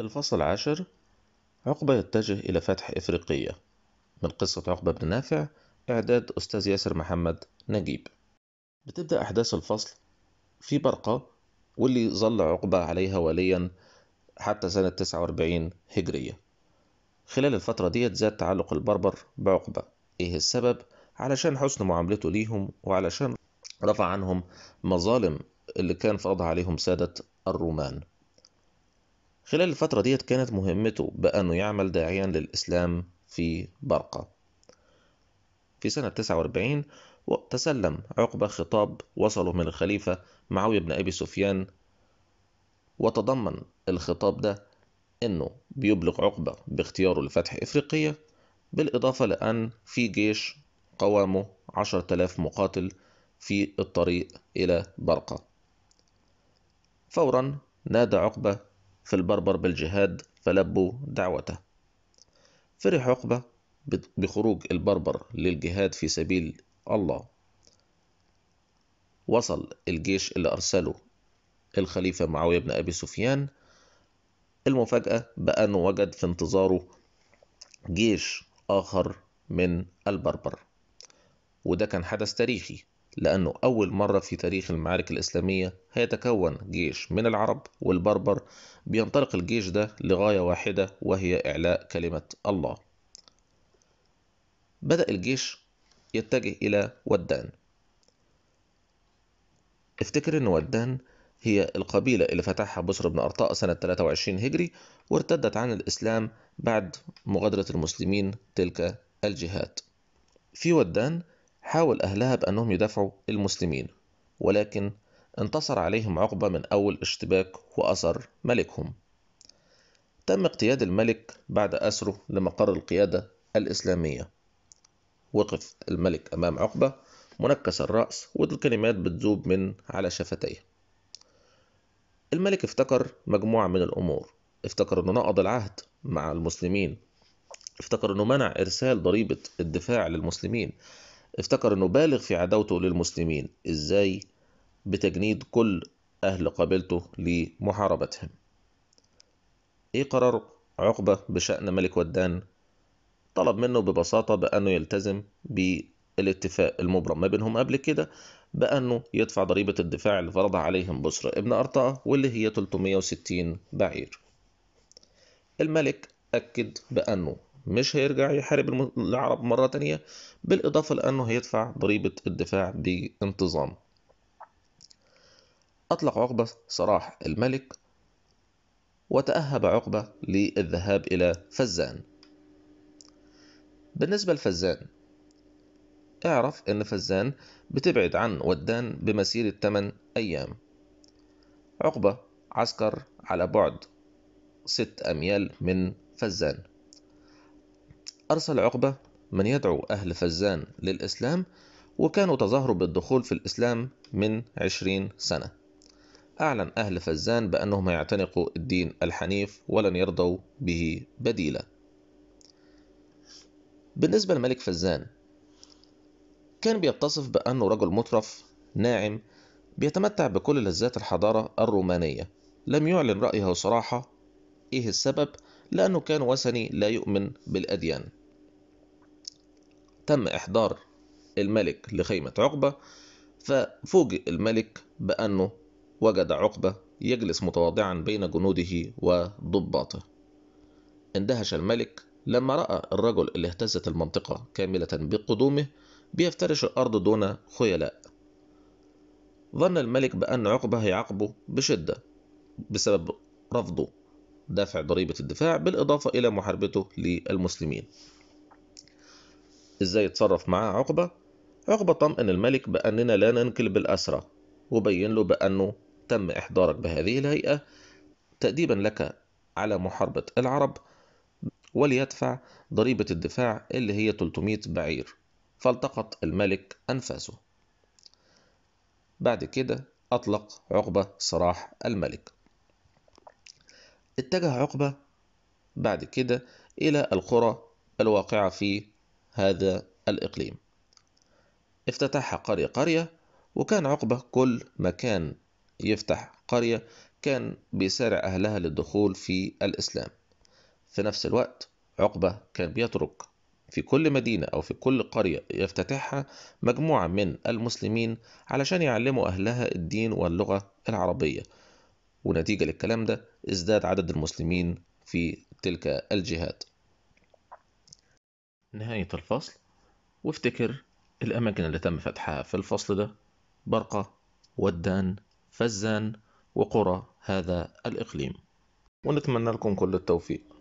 الفصل عشر عقبة يتجه إلى فتح إفريقية من قصة عقبة بن نافع إعداد أستاذ ياسر محمد نجيب بتبدأ أحداث الفصل في برقة واللي ظل عقبة عليها وليا حتى سنة 49 هجرية خلال الفترة ديت زاد تعلق البربر بعقبة إيه السبب؟ علشان حسن معاملته ليهم وعلشان رفع عنهم مظالم اللي كان فرضها عليهم سادة الرومان خلال الفترة ديت كانت مهمته بأنه يعمل داعيا للإسلام في برقة في سنة 49 تسلم عقبة خطاب وصله من الخليفة معاوية بن أبي سفيان وتضمن الخطاب ده أنه بيبلغ عقبة باختياره لفتح إفريقية بالإضافة لأن في جيش قوامه 10,000 مقاتل في الطريق إلى برقة فورا نادى عقبة في البربر بالجهاد فلبوا دعوته فرح عقبة بخروج البربر للجهاد في سبيل الله وصل الجيش اللي أرسله الخليفة معاوية بن أبي سفيان المفاجأة بأنه وجد في انتظاره جيش آخر من البربر وده كان حدث تاريخي لأنه أول مرة في تاريخ المعارك الإسلامية هيتكون جيش من العرب والبربر بينطلق الجيش ده لغاية واحدة وهي إعلاء كلمة الله بدأ الجيش يتجه إلى ودان افتكر أن ودان هي القبيلة اللي فتحها بصر بن أرطاء سنة 23 هجري وارتدت عن الإسلام بعد مغادرة المسلمين تلك الجهات في ودان حاول أهلها بأنهم يدافعوا المسلمين ولكن انتصر عليهم عقبة من أول اشتباك وأسر ملكهم تم اقتياد الملك بعد أسره لمقر القيادة الإسلامية وقف الملك أمام عقبة منكس الرأس والكلمات بتذوب من على شفتيه الملك افتكر مجموعة من الأمور افتكر أنه نقض العهد مع المسلمين افتكر أنه منع إرسال ضريبة الدفاع للمسلمين افتكر أنه بالغ في عداوته للمسلمين إزاي بتجنيد كل أهل قبيلته لمحاربتهم إيه قرار عقبة بشأن ملك ودان طلب منه ببساطة بأنه يلتزم بالاتفاق المبرم ما بينهم قبل كده بأنه يدفع ضريبة الدفاع اللي فرضها عليهم بصر ابن أرطاة واللي هي 360 بعير الملك أكد بأنه مش هيرجع يحارب العرب مرة تانية بالإضافة لأنه هيدفع ضريبة الدفاع بانتظام أطلق عقبة صراح الملك وتأهب عقبة للذهاب إلى فزان بالنسبة لفزان اعرف أن فزان بتبعد عن ودان بمسيرة 8 أيام عقبة عسكر على بعد 6 أميال من فزان أرسل عقبة من يدعو أهل فزان للإسلام وكانوا تظاهروا بالدخول في الإسلام من عشرين سنة أعلن أهل فزان بأنهم يعتنقوا الدين الحنيف ولن يرضوا به بديلا بالنسبة لملك فزان كان بيتصف بأنه رجل مترف ناعم بيتمتع بكل لذات الحضارة الرومانية لم يعلن رأيه صراحة إيه السبب لأنه كان وثني لا يؤمن بالأديان تم إحضار الملك لخيمة عقبة ففوجئ الملك بأنه وجد عقبة يجلس متواضعا بين جنوده وضباطه اندهش الملك لما رأى الرجل اللي اهتزت المنطقة كاملة بقدومه بيفترش الأرض دون خيلاء ظن الملك بأن عقبة هيعاقبه بشدة بسبب رفضه دفع ضريبة الدفاع بالإضافة إلى محاربته للمسلمين إزاي يتصرف معاه عقبة؟ عقبة طمأن الملك بأننا لا ننكل بالأسرة وبين له بأنه تم إحضارك بهذه الهيئة تأديبا لك على محاربة العرب وليدفع ضريبة الدفاع اللي هي 300 بعير فالتقط الملك أنفاسه بعد كده أطلق عقبة سراح الملك اتجه عقبة بعد كده إلى القرى الواقعة في هذا الإقليم افتتح قرية قرية وكان عقبة كل ما كان يفتح قرية كان بيسارع أهلها للدخول في الإسلام في نفس الوقت عقبة كان بيترك في كل مدينة أو في كل قرية يفتتحها مجموعة من المسلمين علشان يعلموا أهلها الدين واللغة العربية ونتيجة للكلام ده ازداد عدد المسلمين في تلك الجهات نهاية الفصل وافتكر الأماكن اللي تم فتحها في الفصل ده برقة ودان فزان وقرى هذا الإقليم ونتمنى لكم كل التوفيق